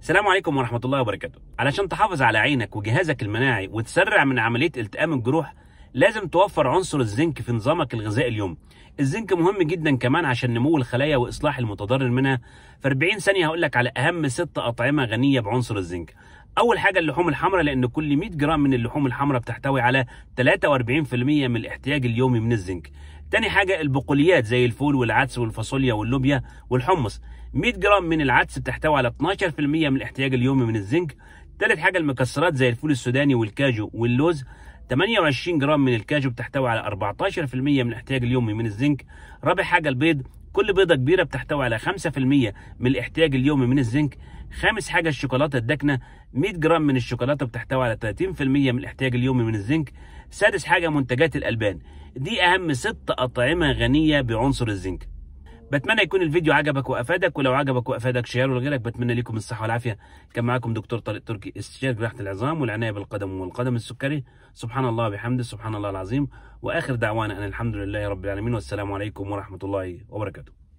السلام عليكم ورحمة الله وبركاته علشان تحافظ على عينك وجهازك المناعي وتسرع من عملية التئام الجروح لازم توفر عنصر الزنك في نظامك الغذائي اليومي الزنك مهم جدا كمان عشان نمو الخلايا واصلاح المتضرر منها في 40 ثانيه هقول لك على اهم ست اطعمه غنيه بعنصر الزنك اول حاجه اللحوم الحمراء لان كل 100 جرام من اللحوم الحمراء بتحتوي على 43% من الاحتياج اليومي من الزنك تاني حاجة البقوليات زي الفول والعدس والفاصوليا واللوبيا والحمص 100 جرام من العدس بتحتوي على 12% من الاحتياج اليومي من الزنك تالت حاجة المكسرات زي الفول السوداني والكاجو واللوز 28 جرام من الكاجو بتحتوي على 14% من الاحتياج اليومي من الزنك رابع حاجة البيض كل بيضه كبيره بتحتوي على 5% من الاحتياج اليومي من الزنك خامس حاجه الشوكولاته الداكنه 100 جرام من الشوكولاته بتحتوي على 30% من الاحتياج اليومي من الزنك سادس حاجه منتجات الالبان دي اهم ست اطعمه غنيه بعنصر الزنك بتمنى يكون الفيديو عجبك وافادك ولو عجبك وافادك شيره لغيرك بتمنى لكم الصحه والعافيه كان معاكم دكتور طارق تركي استشاري جراحه العظام والعنايه بالقدم والقدم السكري سبحان الله بحمده سبحان الله العظيم واخر دعوانا ان الحمد لله رب العالمين والسلام عليكم ورحمه الله وبركاته